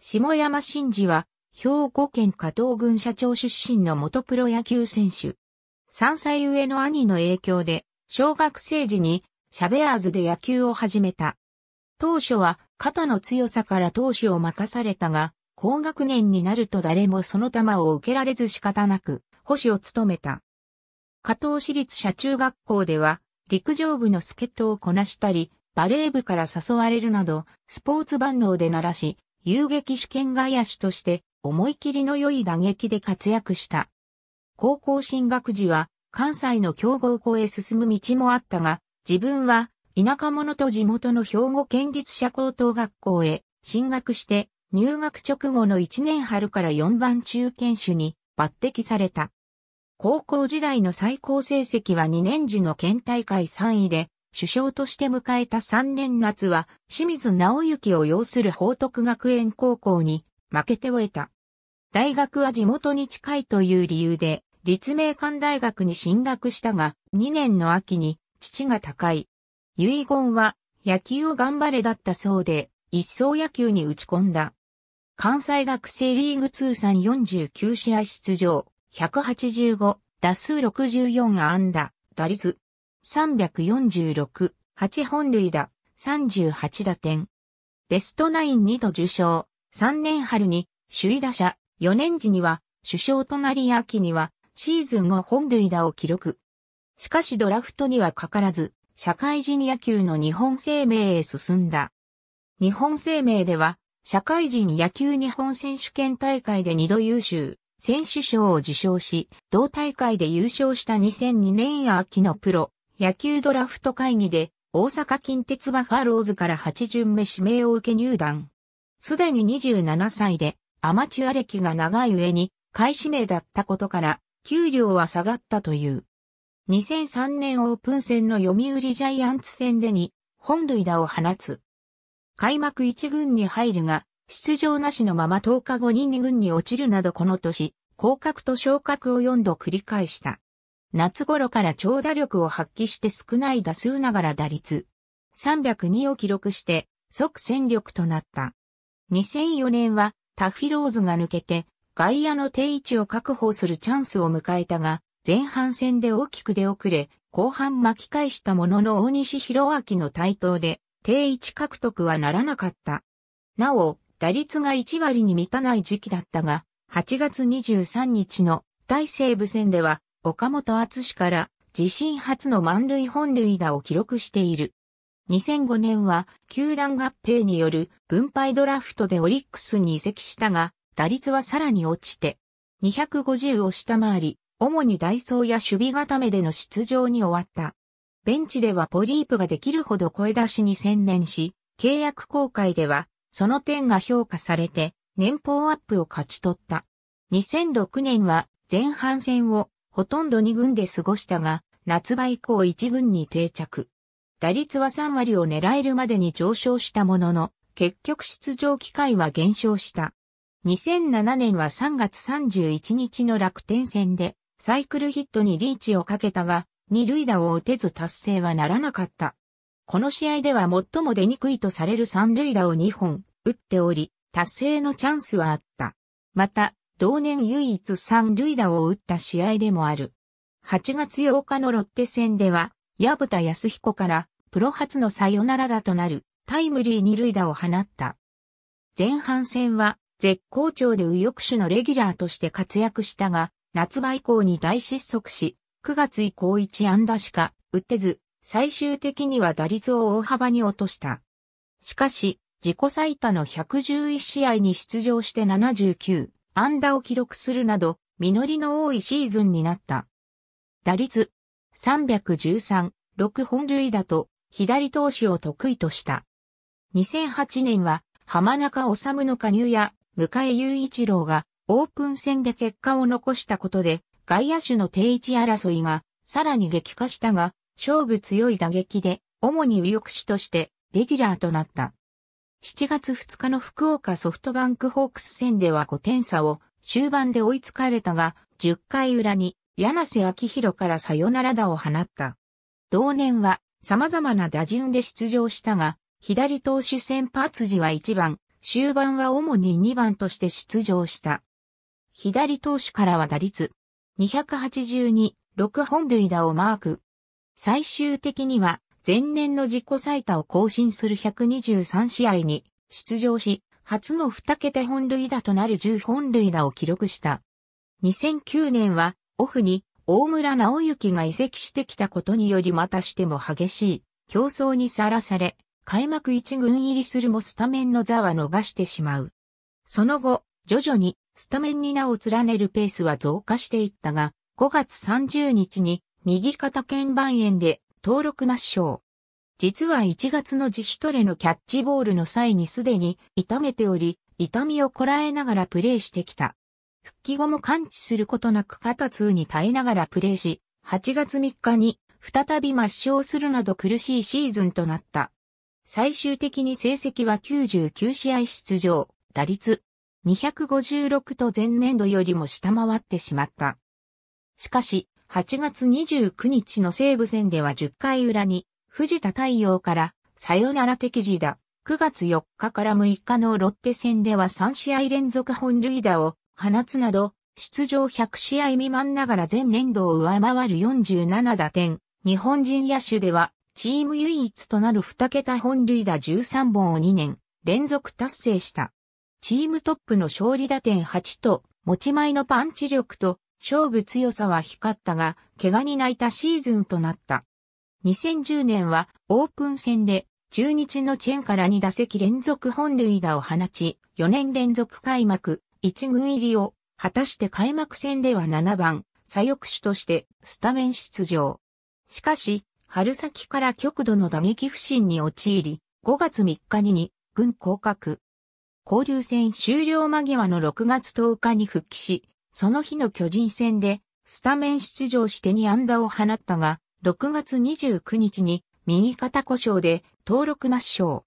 下山真二は、兵庫県加藤郡社長出身の元プロ野球選手。3歳上の兄の影響で、小学生時に、シャベアーズで野球を始めた。当初は、肩の強さから投手を任されたが、高学年になると誰もその球を受けられず仕方なく、保守を務めた。加藤市立社中学校では、陸上部の助っ人をこなしたり、バレー部から誘われるなど、スポーツ万能で鳴らし、遊撃手兼外野手として思い切りの良い打撃で活躍した。高校進学時は関西の強豪校へ進む道もあったが、自分は田舎者と地元の兵庫県立社高等学校へ進学して入学直後の1年春から4番中堅手に抜擢された。高校時代の最高成績は2年時の県大会3位で、首相として迎えた3年夏は、清水直之を要する報徳学園高校に負けて終えた。大学は地元に近いという理由で、立命館大学に進学したが、2年の秋に父が高い。遺言は野球を頑張れだったそうで、一層野球に打ち込んだ。関西学生リーグ通算49試合出場、185、打数64安打、打率346、8本塁打、38打点。ベストナイン2度受賞、3年春に首位打者、4年時には首相となり秋にはシーズン後本塁打を記録。しかしドラフトにはかからず、社会人野球の日本生命へ進んだ。日本生命では、社会人野球日本選手権大会で2度優秀、選手賞を受賞し、同大会で優勝した2002年秋のプロ野球ドラフト会議で、大阪近鉄バファローズから8巡目指名を受け入団。すでに27歳で、アマチュア歴が長い上に、開始名だったことから、給料は下がったという。2003年オープン戦の読売ジャイアンツ戦でに、本塁打を放つ。開幕1軍に入るが、出場なしのまま10日後に2軍に落ちるなどこの年、降格と昇格を4度繰り返した。夏頃から長打力を発揮して少ない打数ながら打率302を記録して即戦力となった。2004年はタフィローズが抜けて外野の定位置を確保するチャンスを迎えたが前半戦で大きく出遅れ後半巻き返したものの大西博明の台頭で定位置獲得はならなかった。なお、打率が1割に満たない時期だったが、8月23日の大西部戦では岡本厚から自身初の満塁本塁打を記録している。2005年は球団合併による分配ドラフトでオリックスに移籍したが、打率はさらに落ちて、250を下回り、主にダイソーや守備固めでの出場に終わった。ベンチではポリープができるほど声出しに専念し、契約公開では、その点が評価されて、年俸アップを勝ち取った。2006年は前半戦をほとんど2軍で過ごしたが、夏場以降1軍に定着。打率は3割を狙えるまでに上昇したものの、結局出場機会は減少した。2007年は3月31日の楽天戦で、サイクルヒットにリーチをかけたが、二塁打を打てず達成はならなかった。この試合では最も出にくいとされる三塁打を2本打っており、達成のチャンスはあった。また、同年唯一三塁打を打った試合でもある。8月8日のロッテ戦では、矢蓋康彦からプロ初のサヨナラ打となるタイムリー二塁打を放った。前半戦は絶好調で右翼手のレギュラーとして活躍したが、夏場以降に大失速し、9月以降1安打しか打てず、最終的には打率を大幅に落とした。しかし、自己最多の111試合に出場して79、安打を記録するなど、実りの多いシーズンになった。打率313、6本塁打と、左投手を得意とした。2008年は、浜中治の加入や、向井雄一郎が、オープン戦で結果を残したことで、外野手の定位置争いが、さらに激化したが、勝負強い打撃で、主に右翼手として、レギュラーとなった。7月2日の福岡ソフトバンクホークス戦では5点差を終盤で追いつかれたが、10回裏に柳瀬昭弘からサヨナラ打を放った。同年は様々な打順で出場したが、左投手先発時は1番、終盤は主に2番として出場した。左投手からは打率282、6本塁打をマーク。最終的には前年の自己最多を更新する123試合に出場し、初の2桁本塁打となる10本塁打を記録した。2009年は、オフに大村直之が移籍してきたことによりまたしても激しい競争にさらされ、開幕一軍入りするもスタメンの座は逃してしまう。その後、徐々にスタメンに名を連ねるペースは増加していったが、5月30日に右肩腱板炎で登録抹消。実は1月の自主トレのキャッチボールの際にすでに痛めており、痛みをこらえながらプレーしてきた。復帰後も感知することなく肩痛に耐えながらプレーし、8月3日に再び抹消するなど苦しいシーズンとなった。最終的に成績は99試合出場、打率256と前年度よりも下回ってしまった。しかし、8月29日の西武戦では10回裏に、藤田太陽からサヨナラ的時だ。9月4日から6日のロッテ戦では3試合連続本塁打を放つなど、出場100試合未満ながら前年度を上回る47打点。日本人野手では、チーム唯一となる2桁本塁打13本を2年連続達成した。チームトップの勝利打点8と、持ち前のパンチ力と勝負強さは光ったが、怪我に泣いたシーズンとなった。2010年はオープン戦で中日のチェンから2打席連続本塁打を放ち、4年連続開幕、1軍入りを果たして開幕戦では7番、左翼手としてスタメン出場。しかし、春先から極度の打撃不振に陥り、5月3日にに軍降格。交流戦終了間際の6月10日に復帰し、その日の巨人戦で、スタメン出場して2安打を放ったが、6月29日に右肩故障で登録抹消。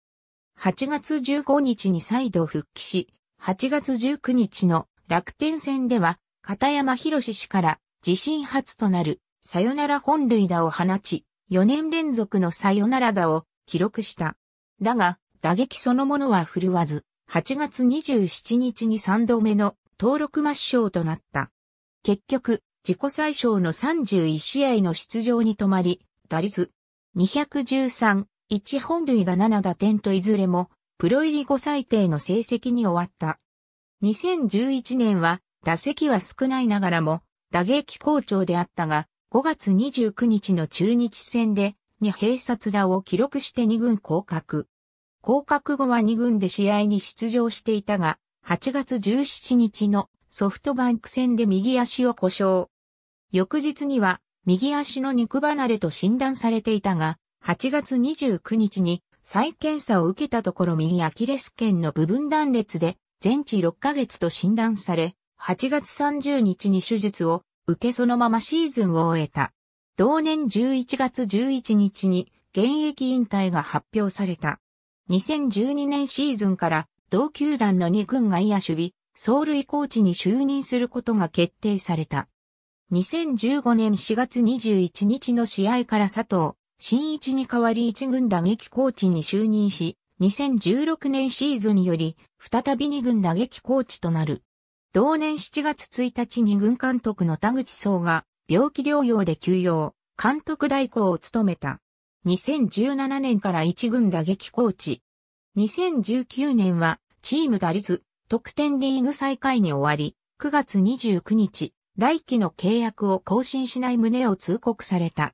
8月15日に再度復帰し、8月19日の楽天戦では、片山博氏から自身初となるサヨナラ本塁打を放ち、4年連続のサヨナラ打を記録した。だが、打撃そのものは振るわず、8月27日に3度目の登録抹消となった。結局、自己最小の31試合の出場に止まり、打率213、1本塁が7打点といずれも、プロ入り後最低の成績に終わった。2011年は、打席は少ないながらも、打撃好調であったが、5月29日の中日戦で、2併殺打を記録して2軍降格。降格後は2軍で試合に出場していたが、8月17日のソフトバンク戦で右足を故障。翌日には右足の肉離れと診断されていたが、8月29日に再検査を受けたところ右アキレス腱の部分断裂で全治6ヶ月と診断され、8月30日に手術を受けそのままシーズンを終えた。同年11月11日に現役引退が発表された。2012年シーズンから同球団の2軍外野守備、走塁コーチに就任することが決定された。2015年4月21日の試合から佐藤、新一に代わり1軍打撃コーチに就任し、2016年シーズンにより、再び2軍打撃コーチとなる。同年7月1日に軍監督の田口壮が、病気療養で休養、監督代行を務めた。2017年から1軍打撃コーチ、2019年はチーム打率、得点リーグ再開に終わり、9月29日、来季の契約を更新しない旨を通告された。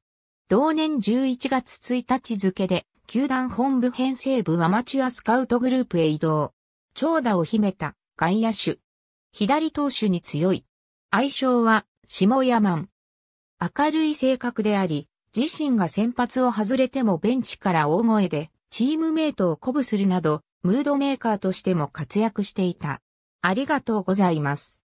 同年11月1日付で、球団本部編成部アマチュアスカウトグループへ移動。長打を秘めた外野手。左投手に強い。愛称は、下山明るい性格であり、自身が先発を外れてもベンチから大声でチームメイトを鼓舞するなど、ムードメーカーとしても活躍していた。ありがとうございます。